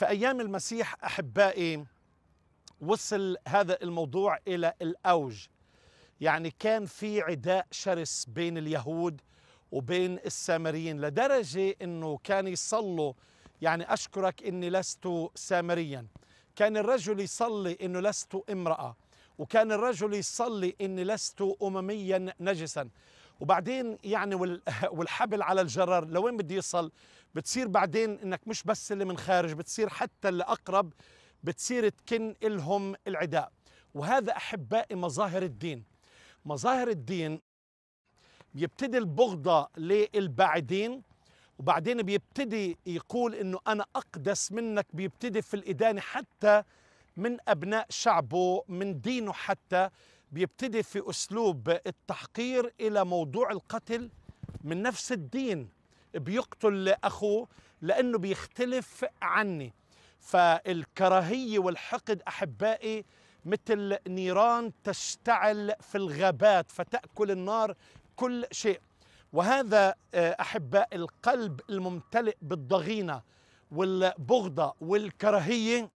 في أيام المسيح أحبائي وصل هذا الموضوع إلى الأوج يعني كان في عداء شرس بين اليهود وبين السامريين لدرجة أنه كان يصلوا يعني أشكرك أني لست سامريا كان الرجل يصلي أنه لست امرأة وكان الرجل يصلي أني لست أمميا نجسا وبعدين يعني والحبل على الجرر لوين بده يصل بتصير بعدين انك مش بس اللي من خارج بتصير حتى اللي اقرب بتصير تكن لهم العداء وهذا احبائي مظاهر الدين مظاهر الدين بيبتدي البغضة للباعدين وبعدين بيبتدي يقول انه انا اقدس منك بيبتدي في الادانه حتى من ابناء شعبه من دينه حتى بيبتدي في أسلوب التحقير إلى موضوع القتل من نفس الدين بيقتل أخوه لأنه بيختلف عني فالكراهية والحقد أحبائي مثل نيران تشتعل في الغابات فتأكل النار كل شيء وهذا آه، أحباء القلب الممتلئ بالضغينة والبغضة والكراهية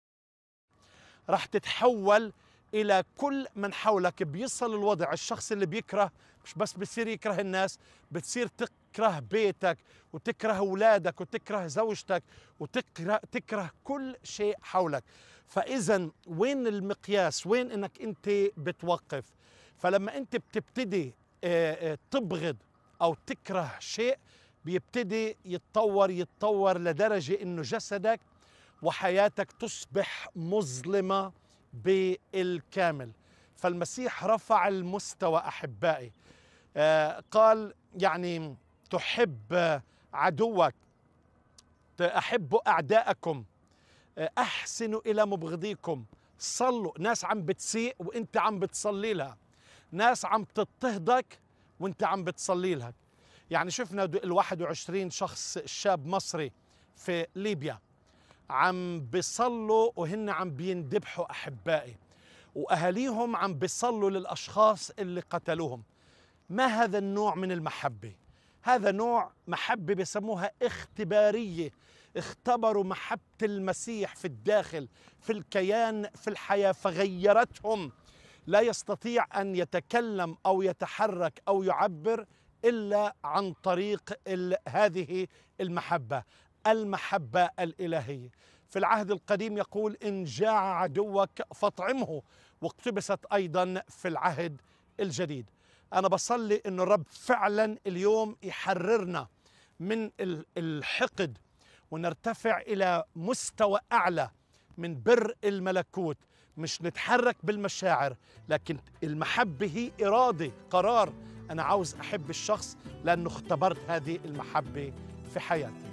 راح تتحول الى كل من حولك بيصل الوضع الشخص اللي بيكره مش بس بصير يكره الناس بتصير تكره بيتك وتكره اولادك وتكره زوجتك وتكره تكره كل شيء حولك فاذا وين المقياس وين انك انت بتوقف فلما انت بتبتدي آه، آه، تبغض او تكره شيء بيبتدي يتطور يتطور لدرجه انه جسدك وحياتك تصبح مظلمه بالكامل فالمسيح رفع المستوى احبائي آه، قال يعني تحب عدوك احب اعدائكم احسنوا الى مبغضيكم صلوا ناس عم بتسيء وانت عم بتصلي لها ناس عم تضطهدك وانت عم بتصلي لها يعني شفنا ال 21 شخص شاب مصري في ليبيا عم بيصلوا وهن عم بيندبحوا أحبائي وأهاليهم عم بيصلوا للأشخاص اللي قتلوهم ما هذا النوع من المحبة هذا نوع محبة بسموها اختبارية اختبروا محبة المسيح في الداخل في الكيان في الحياة فغيرتهم لا يستطيع أن يتكلم أو يتحرك أو يعبر إلا عن طريق هذه المحبة المحبة الإلهية في العهد القديم يقول إن جاع عدوك فاطعمه واقتبست أيضا في العهد الجديد أنا بصلي أن الرب فعلا اليوم يحررنا من الحقد ونرتفع إلى مستوى أعلى من بر الملكوت مش نتحرك بالمشاعر لكن المحبة هي إرادة قرار أنا عاوز أحب الشخص لأنه اختبرت هذه المحبة في حياتي